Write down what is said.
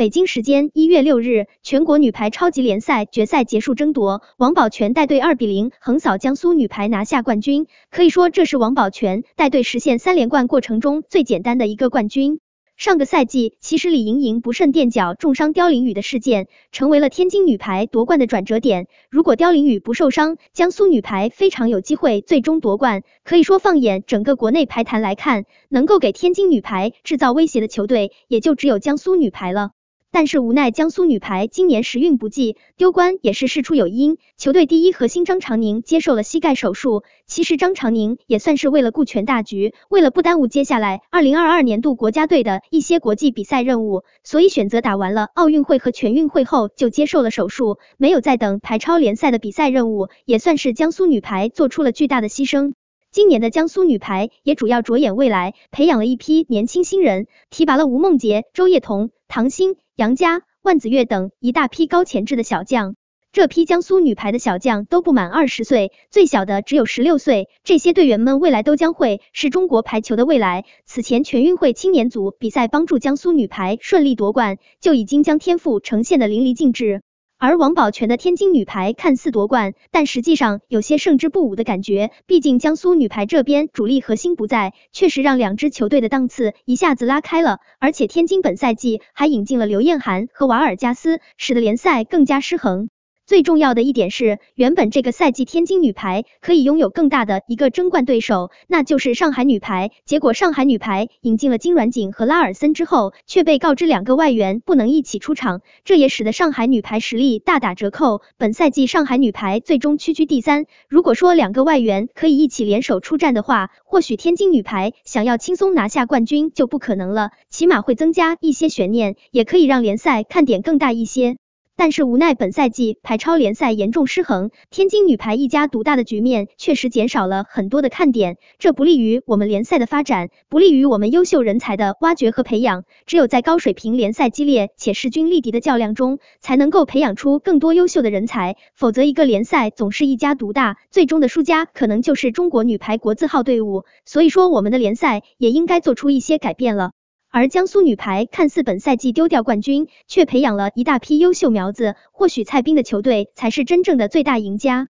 北京时间一月六日，全国女排超级联赛决赛结束争夺，王宝泉带队二比零横扫江苏女排拿下冠军。可以说这是王宝泉带队实现三连冠过程中最简单的一个冠军。上个赛季其实李盈莹不慎垫脚重伤刁琳宇的事件，成为了天津女排夺冠的转折点。如果刁琳宇不受伤，江苏女排非常有机会最终夺冠。可以说放眼整个国内排坛来看，能够给天津女排制造威胁的球队也就只有江苏女排了。但是无奈江苏女排今年时运不济，丢冠也是事出有因。球队第一核心张常宁接受了膝盖手术。其实张常宁也算是为了顾全大局，为了不耽误接下来二零二二年度国家队的一些国际比赛任务，所以选择打完了奥运会和全运会后就接受了手术，没有再等排超联赛的比赛任务，也算是江苏女排做出了巨大的牺牲。今年的江苏女排也主要着眼未来，培养了一批年轻新人，提拔了吴梦洁、周叶彤。唐鑫、杨佳、万子月等一大批高潜质的小将，这批江苏女排的小将都不满二十岁，最小的只有十六岁。这些队员们未来都将会是中国排球的未来。此前全运会青年组比赛帮助江苏女排顺利夺冠，就已经将天赋呈现的淋漓尽致。而王宝泉的天津女排看似夺冠，但实际上有些胜之不武的感觉。毕竟江苏女排这边主力核心不在，确实让两支球队的档次一下子拉开了。而且天津本赛季还引进了刘晏含和瓦尔加斯，使得联赛更加失衡。最重要的一点是，原本这个赛季天津女排可以拥有更大的一个争冠对手，那就是上海女排。结果上海女排引进了金软锦和拉尔森之后，却被告知两个外援不能一起出场，这也使得上海女排实力大打折扣。本赛季上海女排最终屈居第三。如果说两个外援可以一起联手出战的话，或许天津女排想要轻松拿下冠军就不可能了，起码会增加一些悬念，也可以让联赛看点更大一些。但是无奈，本赛季排超联赛严重失衡，天津女排一家独大的局面确实减少了很多的看点，这不利于我们联赛的发展，不利于我们优秀人才的挖掘和培养。只有在高水平联赛激烈且势均力敌的较量中，才能够培养出更多优秀的人才。否则，一个联赛总是一家独大，最终的输家可能就是中国女排国字号队伍。所以说，我们的联赛也应该做出一些改变了。而江苏女排看似本赛季丢掉冠军，却培养了一大批优秀苗子，或许蔡斌的球队才是真正的最大赢家。